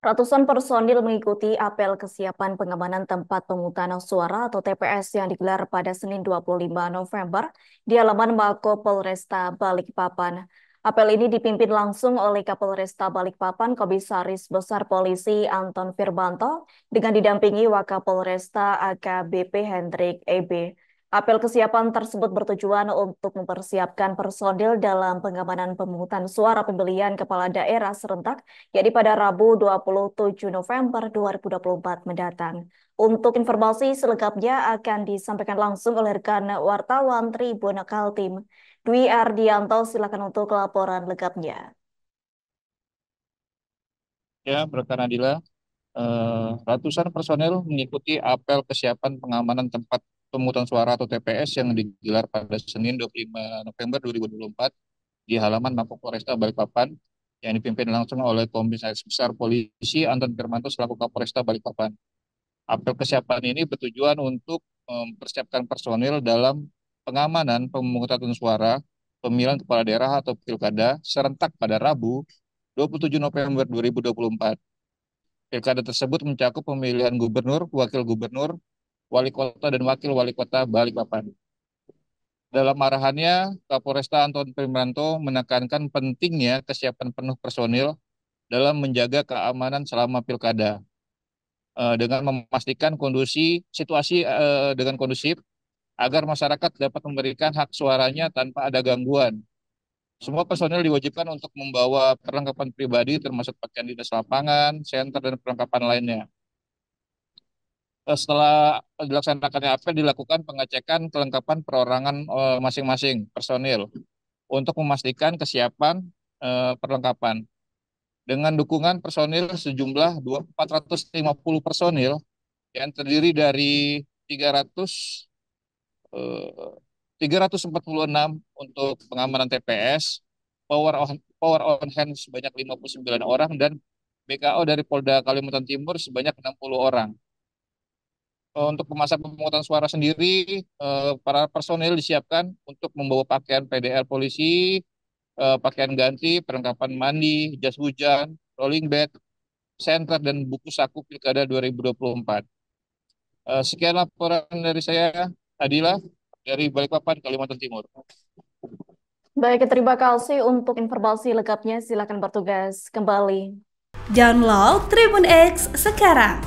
Ratusan personil mengikuti apel kesiapan pengamanan tempat pemungutan suara atau TPS yang digelar pada Senin 25 November di halaman Mako Polresta Balikpapan. Apel ini dipimpin langsung oleh Kapolresta Balikpapan Komisaris Besar Polisi Anton Firbanto dengan didampingi Wakapolresta AKBP Hendrik EB. Apel kesiapan tersebut bertujuan untuk mempersiapkan personil dalam pengamanan pemungutan suara pemilihan kepala daerah serentak, yaitu pada Rabu 27 November 2024 mendatang. Untuk informasi selengkapnya akan disampaikan langsung oleh rekan wartawan Tribun Kaltim. Dwi Ardianto, silakan untuk laporan lengkapnya. Ya, rekan Adila, eh, ratusan personel mengikuti apel kesiapan pengamanan tempat pemungutan suara atau TPS yang digelar pada Senin 25 November 2024 di halaman Mako Polresta Balikpapan yang dipimpin langsung oleh Komisaris Besar Polisi Anton Firmanto selaku Kapolresta Balikpapan. Apel kesiapan ini bertujuan untuk mempersiapkan personil dalam pengamanan pemungutan suara pemilihan kepala daerah atau pilkada serentak pada Rabu 27 November 2024. Pilkada tersebut mencakup pemilihan gubernur, wakil gubernur, wali kota dan wakil wali kota Balikpapan. Dalam arahannya, Kapolresta Anton Primranto menekankan pentingnya kesiapan penuh personil dalam menjaga keamanan selama pilkada eh, dengan memastikan kondusi situasi eh, dengan kondusif agar masyarakat dapat memberikan hak suaranya tanpa ada gangguan. Semua personil diwajibkan untuk membawa perlengkapan pribadi termasuk pakaian dinas lapangan, senter, dan perlengkapan lainnya. Eh, setelah dilaksanakannya apel dilakukan pengecekan kelengkapan perorangan eh, masing-masing personil untuk memastikan kesiapan eh, perlengkapan. Dengan dukungan personil sejumlah 450 personil yang terdiri dari 300 puluh 346 untuk pengamanan TPS, power on, power on hand sebanyak 59 orang dan BKO dari Polda Kalimantan Timur sebanyak 60 orang. Eh, untuk pemasan pemungutan suara sendiri eh, para personil disiapkan untuk membawa pakaian PDR polisi, eh, pakaian ganti, perlengkapan mandi, jas hujan, rolling bag, senter dan buku saku Pilkada 2024. Sekian laporan dari saya, Adila dari Balikpapan, Kalimantan Timur. Baik, terima kasih untuk informasi lengkapnya. Silakan bertugas kembali. Download Tribun X sekarang